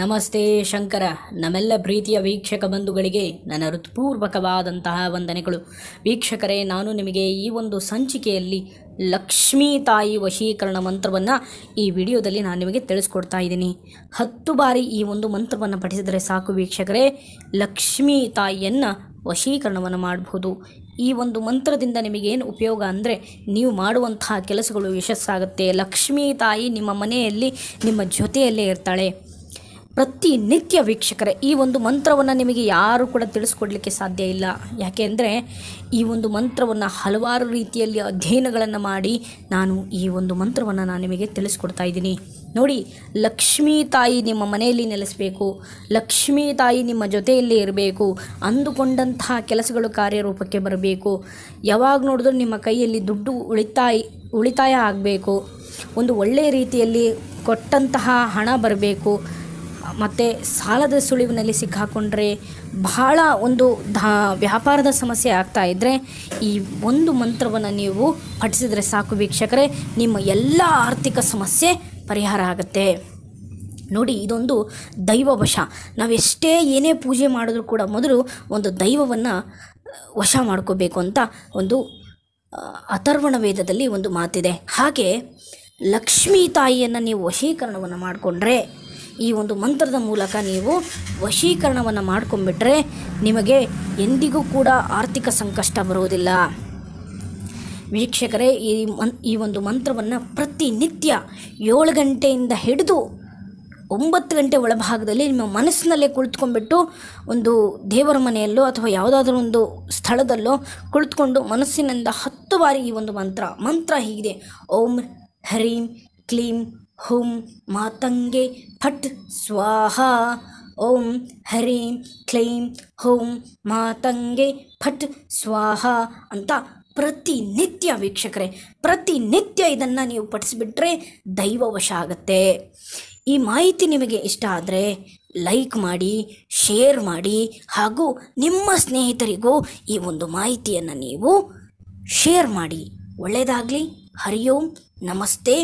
ನಮಸ್ತೆ ಶಂಕರ ನಮ್ಮೆಲ್ಲ ಪ್ರೀತಿಯ ವೀಕ್ಷಕ ಬಂಧುಗಳಿಗೆ ನನ್ನ ಹೃತ್ಪೂರ್ವಕವಾದಂತಹ ವಂದನೆಗಳು ವೀಕ್ಷಕರೇ ನಾನು ನಿಮಗೆ ಈ ಒಂದು ಸಂಚಿಕೆಯಲ್ಲಿ ಲಕ್ಷ್ಮೀ ತಾಯಿ ವಶೀಕರಣ ಮಂತ್ರವನ್ನು ಈ ವಿಡಿಯೋದಲ್ಲಿ ನಾನು ನಿಮಗೆ ತಿಳಿಸ್ಕೊಡ್ತಾ ಇದ್ದೀನಿ ಹತ್ತು ಬಾರಿ ಈ ಒಂದು ಮಂತ್ರವನ್ನು ಪಠಿಸಿದರೆ ಸಾಕು ವೀಕ್ಷಕರೇ ಲಕ್ಷ್ಮೀ ತಾಯಿಯನ್ನು ವಶೀಕರಣವನ್ನು ಮಾಡಬಹುದು ಈ ಒಂದು ಮಂತ್ರದಿಂದ ನಿಮಗೇನು ಉಪಯೋಗ ಅಂದರೆ ನೀವು ಮಾಡುವಂತಹ ಕೆಲಸಗಳು ಯಶಸ್ಸಾಗುತ್ತೆ ಲಕ್ಷ್ಮೀ ತಾಯಿ ನಿಮ್ಮ ಮನೆಯಲ್ಲಿ ನಿಮ್ಮ ಜೊತೆಯಲ್ಲೇ ಇರ್ತಾಳೆ ಪ್ರತಿ ನಿತ್ಯ ವೀಕ್ಷಕರೇ ಈ ಒಂದು ಮಂತ್ರವನ್ನು ನಿಮಗೆ ಯಾರು ಕೂಡ ತಿಳಿಸ್ಕೊಡ್ಲಿಕ್ಕೆ ಸಾಧ್ಯ ಇಲ್ಲ ಯಾಕೆಂದರೆ ಈ ಒಂದು ಮಂತ್ರವನ್ನು ಹಲವಾರು ರೀತಿಯಲ್ಲಿ ಅಧ್ಯಯನಗಳನ್ನು ಮಾಡಿ ನಾನು ಈ ಒಂದು ಮಂತ್ರವನ್ನು ನಾನು ನಿಮಗೆ ತಿಳಿಸ್ಕೊಡ್ತಾ ಇದ್ದೀನಿ ನೋಡಿ ಲಕ್ಷ್ಮೀ ತಾಯಿ ನಿಮ್ಮ ಮನೆಯಲ್ಲಿ ನೆಲೆಸಬೇಕು ಲಕ್ಷ್ಮೀ ತಾಯಿ ನಿಮ್ಮ ಜೊತೆಯಲ್ಲಿ ಇರಬೇಕು ಅಂದುಕೊಂಡಂತಹ ಕೆಲಸಗಳು ಕಾರ್ಯರೂಪಕ್ಕೆ ಬರಬೇಕು ಯಾವಾಗ ನೋಡಿದ್ರೂ ನಿಮ್ಮ ಕೈಯಲ್ಲಿ ದುಡ್ಡು ಉಳಿತಾಯ ಉಳಿತಾಯ ಆಗಬೇಕು ಒಂದು ಒಳ್ಳೆಯ ರೀತಿಯಲ್ಲಿ ಕೊಟ್ಟಂತಹ ಹಣ ಬರಬೇಕು ಮತ್ತು ಸಾಲದ ಸುಳಿವಿನಲ್ಲಿ ಸಿಕ್ಕಾಕೊಂಡ್ರೆ ಬಹಳ ಒಂದು ಧಾ ವ್ಯಾಪಾರದ ಸಮಸ್ಯೆ ಆಗ್ತಾ ಇದ್ದರೆ ಈ ಒಂದು ಮಂತ್ರವನ್ನು ನೀವು ಪಠಿಸಿದರೆ ಸಾಕು ವೀಕ್ಷಕರೇ ನಿಮ್ಮ ಎಲ್ಲ ಆರ್ಥಿಕ ಸಮಸ್ಯೆ ಪರಿಹಾರ ಆಗುತ್ತೆ ನೋಡಿ ಇದೊಂದು ದೈವವಶ ನಾವೆಷ್ಟೇ ಏನೇ ಪೂಜೆ ಮಾಡಿದ್ರೂ ಕೂಡ ಮೊದಲು ಒಂದು ದೈವವನ್ನು ವಶ ಮಾಡ್ಕೋಬೇಕು ಅಂತ ಒಂದು ಅಥರ್ವಣ ವೇದದಲ್ಲಿ ಒಂದು ಮಾತಿದೆ ಹಾಗೆ ಲಕ್ಷ್ಮೀ ತಾಯಿಯನ್ನು ನೀವು ವಶೀಕರಣವನ್ನು ಮಾಡಿಕೊಂಡ್ರೆ ಈ ಒಂದು ಮಂತ್ರದ ಮೂಲಕ ನೀವು ವಶೀಕರಣವನ್ನು ಮಾಡ್ಕೊಂಡ್ಬಿಟ್ರೆ ನಿಮಗೆ ಎಂದಿಗೂ ಕೂಡ ಆರ್ಥಿಕ ಸಂಕಷ್ಟ ಬರುವುದಿಲ್ಲ ವೀಕ್ಷಕರೇ ಈ ಮನ್ ಈ ಒಂದು ಮಂತ್ರವನ್ನು ಪ್ರತಿನಿತ್ಯ ಏಳು ಗಂಟೆಯಿಂದ ಹಿಡಿದು ಒಂಬತ್ತು ಗಂಟೆ ಒಳಭಾಗದಲ್ಲಿ ನಿಮ್ಮ ಮನಸ್ಸಿನಲ್ಲೇ ಕುಳಿತುಕೊಂಡ್ಬಿಟ್ಟು ಒಂದು ದೇವರ ಮನೆಯಲ್ಲೋ ಅಥವಾ ಯಾವುದಾದ್ರೂ ಒಂದು ಸ್ಥಳದಲ್ಲೋ ಕುಳಿತುಕೊಂಡು ಮನಸ್ಸಿನಿಂದ ಹತ್ತು ಬಾರಿ ಈ ಒಂದು ಮಂತ್ರ ಮಂತ್ರ ಹೀಗಿದೆ ಓಂ ಹ್ರೀಂ ಕ್ಲೀಂ ಹುಂ ಮಾತಂಗೆ ಫಟ್ ಸ್ವಾಹಾ ಓಂ ಹರೀಂ ಕ್ಲೀಂ ಹೋಂ ಮಾತಂಗೆ ಫಟ್ ಸ್ವಾಹಾ ಅಂತ ಪ್ರತಿನಿತ್ಯ ವೀಕ್ಷಕರೇ ಪ್ರತಿನಿತ್ಯ ಇದನ್ನು ನೀವು ಪಠಿಸಿಬಿಟ್ರೆ ದೈವವಶ ಆಗುತ್ತೆ ಈ ಮಾಹಿತಿ ನಿಮಗೆ ಇಷ್ಟ ಆದರೆ ಲೈಕ್ ಮಾಡಿ ಶೇರ್ ಮಾಡಿ ಹಾಗೂ ನಿಮ್ಮ ಸ್ನೇಹಿತರಿಗೂ ಈ ಒಂದು ಮಾಹಿತಿಯನ್ನು ನೀವು ಶೇರ್ ಮಾಡಿ ಒಳ್ಳೆಯದಾಗಲಿ ಹರಿ ಓಂ ನಮಸ್ತೆ